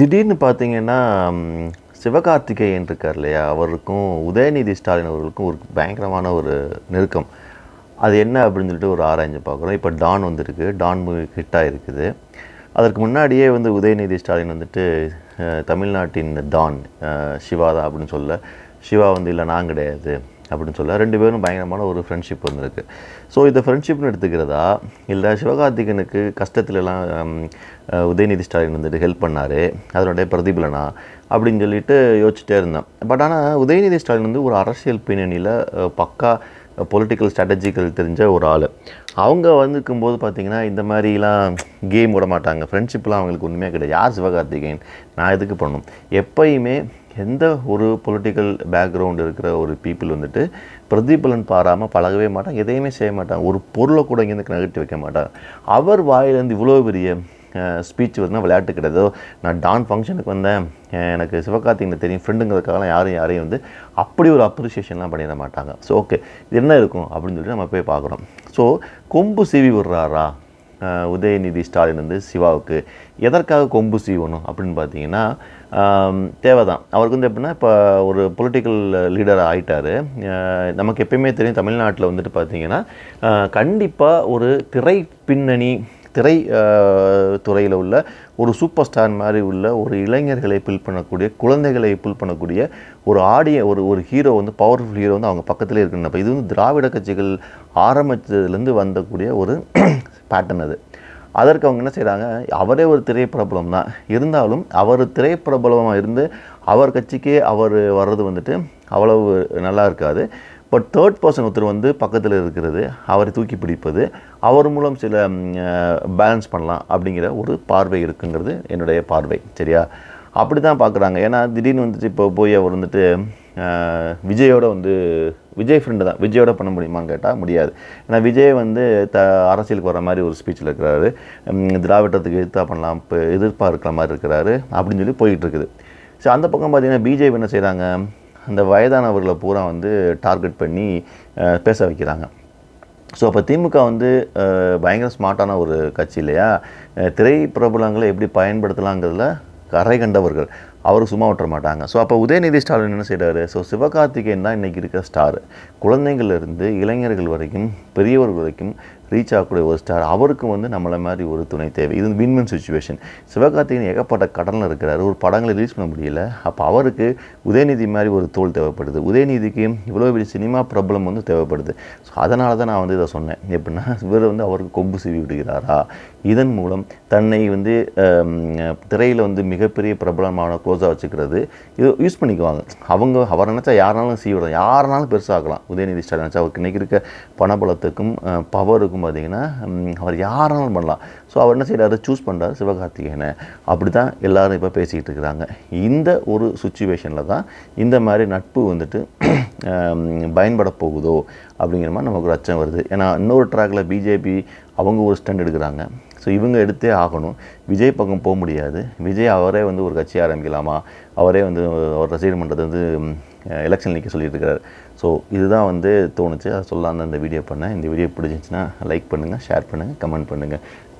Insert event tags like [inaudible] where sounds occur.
திடீர்னு பார்த்தீங்கன்னா சிவகார்த்திகேயன் இருக்கார் இல்லையா அவருக்கும் உதயநிதி ஸ்டாலின் அவர்களுக்கும் ஒரு பயங்கரமான ஒரு நெருக்கம் அது என்ன அப்படின்னு சொல்லிட்டு ஒரு ஆராய்ஞ்சு பார்க்குறோம் இப்போ டான் வந்திருக்கு டான் மூவி ஹிட்டாக இருக்குது அதற்கு முன்னாடியே வந்து உதயநிதி ஸ்டாலின் வந்துட்டு தமிழ்நாட்டின் டான் சிவாதா தான் அப்படின்னு சொல்ல சிவா வந்து இல்லை நான் கிடையாது அப்படின்னு சொல்ல ரெண்டு பேரும் பயங்கரமான ஒரு ஃப்ரெண்ட்ஷிப் வந்திருக்கு ஸோ இந்த ஃப்ரெண்ட்ஷிப்னு எடுத்துக்கிறதா இல்லை சிவகார்த்திகனுக்கு கஷ்டத்துலலாம் உதயநிதி ஸ்டாலின் வந்துட்டு ஹெல்ப் பண்ணார் அதனுடைய பிரதிபலனா அப்படின்னு சொல்லிட்டு யோசிச்சுட்டே இருந்தேன் பட் ஆனால் உதயநிதி ஸ்டாலின் வந்து ஒரு அரசியல் பின்னணியில் பக்கா பொலிட்டிக்கல் ஸ்ட்ராட்டஜிக்கல் தெரிஞ்ச ஒரு ஆள் அவங்க வந்துக்கும்போது பார்த்திங்கன்னா இந்த மாதிரிலாம் கேம் விட மாட்டாங்க ஃப்ரெண்ட்ஷிப்லாம் அவங்களுக்கு ஒன்றுமே கிடையாது யார் சிவகார்த்திகேயன் நான் எதுக்கு பண்ணணும் எப்பயுமே எந்த ஒரு பொலிட்டிக்கல் பேக்ரவுண்ட் இருக்கிற ஒரு பீப்புள் வந்துட்டு பிரதிபலன் பாராமல் பழகவே மாட்டாங்க எதையுமே செய்ய மாட்டாங்க ஒரு பொருளை கூட இங்கேருந்து நகர்த்தி வைக்க மாட்டாங்க அவர் வாயிலேருந்து இவ்வளோ பெரிய ஸ்பீச் வந்தால் விளையாட்டு கிடையாது நான் டான் ஃபங்க்ஷனுக்கு வந்தேன் எனக்கு சிவகார்த்திகை தெரியும் ஃப்ரெண்டுங்கிறதுக்காகலாம் யாரும் யாரையும் வந்து அப்படி ஒரு அப்ரிஷியேஷன்லாம் பண்ணிட மாட்டாங்க ஸோ ஓகே இது என்ன இருக்கும் அப்படின்னு சொல்லி நம்ம போய் பார்க்குறோம் ஸோ கொம்பு சீவி விடுறாரா உதயநிதி ஸ்டாலின் வந்து சிவாவுக்கு எதற்காக கொம்பு சீவணும் அப்படின்னு பார்த்தீங்கன்னா தேவை தான் அவருக்கு வந்து எப்படின்னா இப்போ ஒரு பொலிட்டிக்கல் லீடராக ஆயிட்டார் நமக்கு எப்பயுமே தெரியும் தமிழ்நாட்டில் வந்துட்டு பார்த்திங்கன்னா கண்டிப்பாக ஒரு திரை பின்னணி திரை துறையில் உள்ள ஒரு சூப்பர் ஸ்டார் மாதிரி உள்ள ஒரு இளைஞர்களை பில் பண்ணக்கூடிய குழந்தைகளை பில் பண்ணக்கூடிய ஒரு ஆடிய ஒரு ஒரு ஹீரோ வந்து பவர்ஃபுல் ஹீரோ வந்து அவங்க பக்கத்துலேயே இருக்கணும் அப்போ இது வந்து திராவிட கட்சிகள் ஆரம்பித்ததுலேருந்து வந்தக்கூடிய ஒரு பேட்டர்ன் [clears throat] அது அதற்கு அவங்க என்ன செய்கிறாங்க அவரே ஒரு திரைப்பிரபலம் தான் இருந்தாலும் அவர் திரைப்பிரபலமாக இருந்து அவர் கட்சிக்கே அவர் வர்றது வந்துட்டு அவ்வளவு நல்லா இருக்காது பட் தேர்ட் பர்சன் ஒருத்தர் வந்து பக்கத்தில் இருக்கிறது அவரை தூக்கி பிடிப்பது அவர் மூலம் சில பேலன்ஸ் பண்ணலாம் அப்படிங்கிற ஒரு பார்வை இருக்குங்கிறது என்னுடைய பார்வை சரியா அப்படி தான் பார்க்குறாங்க ஏன்னா திடீர்னு வந்துட்டு இப்போ போய் அவர் வந்துட்டு விஜயோட வந்து விஜய் ஃப்ரெண்டு தான் விஜயோட பண்ண முடியுமான்னு கேட்டால் முடியாது ஏன்னா விஜய் வந்து த அரசியலுக்கு வர மாதிரி ஒரு ஸ்பீச்சில் இருக்கிறாரு திராவிடத்துக்கு எதிர்த்தா பண்ணலாம் இப்போ எதிர்ப்பாக இருக்கிற மாதிரி இருக்கிறாரு அப்படின்னு சொல்லி போயிட்டுருக்குது ஸோ அந்த பக்கம் பார்த்திங்கன்னா பிஜேபி என்ன செய்கிறாங்க அந்த வயதானவர்களை பூரா வந்து டார்கெட் பண்ணி பேச வைக்கிறாங்க ஸோ அப்போ திமுக வந்து பயங்கர ஸ்மார்ட்டான ஒரு கட்சி இல்லையா திரை பிரபலங்களை எப்படி பயன்படுத்தலாங்கிறதுல கரை கண்டவர்கள் அவர் சும்மா விட்டுற மாட்டாங்க ஸோ அப்போ உதயநிதி ஸ்டாலின் என்ன செய்கிறாரு ஸோ சிவகார்த்திகேயன் தான் இன்றைக்கி இருக்கிற ஸ்டார் குழந்தைங்கள்லேருந்து இளைஞர்கள் வரைக்கும் பெரியவர்கள் வரைக்கும் ரீச் ஆகக்கூடிய ஒரு ஸ்டார் அவருக்கு வந்து நம்மளை மாதிரி ஒரு துணை தேவை இது வின் வின் சுச்சுவேஷன் சிவகார்த்திகேயன் ஏகப்பட்ட கடனில் இருக்கிறார் ஒரு படங்களை ரிலீஸ் பண்ண முடியல அப்போ அவருக்கு உதயநிதி மாதிரி ஒரு தோல் தேவைப்படுது உதயநிதிக்கு இவ்வளோ பெரிய சினிமா பிரபலம் வந்து தேவைப்படுது ஸோ அதனால தான் நான் வந்து இதை சொன்னேன் எப்படின்னா இவர் வந்து அவருக்கு கொம்பு சீவி விடுகிறாரா இதன் மூலம் தன்னை வந்து திரையில் வந்து மிகப்பெரிய பிரபலமான க்ளோஸாக வச்சுக்கிறது இது யூஸ் பண்ணிக்குவாங்க அவங்க அவர் நினச்சா யாருனாலும் சீவிடலாம் யாருனாலும் பெருசாகலாம் உதயநிதி ஸ்டார் நினச்சா அவருக்கு இன்றைக்கி இருக்க பணபலத்துக்கும் பவருக்கும் பார்த்தீங்கன்னா அவர் யாராலும் பண்ணலாம் ஸோ அவர் என்ன செய்கிறாரு சூஸ் பண்ணுறாரு சிவகார்த்திகேயனை அப்படி தான் எல்லோரும் இப்போ பேசிக்கிட்டு இருக்கிறாங்க இந்த ஒரு சுச்சுவேஷனில் தான் இந்த மாதிரி நட்பு வந்துட்டு பயன்பட போகுதோ அப்படிங்கிற மாதிரி நமக்கு ஒரு அச்சம் வருது ஏன்னா இன்னொரு ட்ராக்கில் பிஜேபி அவங்க ஒரு ஸ்டாண்ட் எடுக்கிறாங்க ஸோ இவங்க எடுத்தே ஆகணும் விஜய் பக்கம் போக முடியாது விஜய் அவரே வந்து ஒரு கட்சி ஆரம்பிக்கலாமா அவரே வந்து அவர் ரசீடு பண்ணுறது வந்து எலெக்ஷன் நிற்க சொல்லியிருக்கிறார் ஸோ இதுதான் வந்து தோணுச்சு அதை சொல்லான்னு அந்த வீடியோ பண்ணேன் இந்த வீடியோ பிடிச்சிச்சின்னா லைக் பண்ணுங்கள் ஷேர் பண்ணுங்கள் கமெண்ட் பண்ணுங்கள்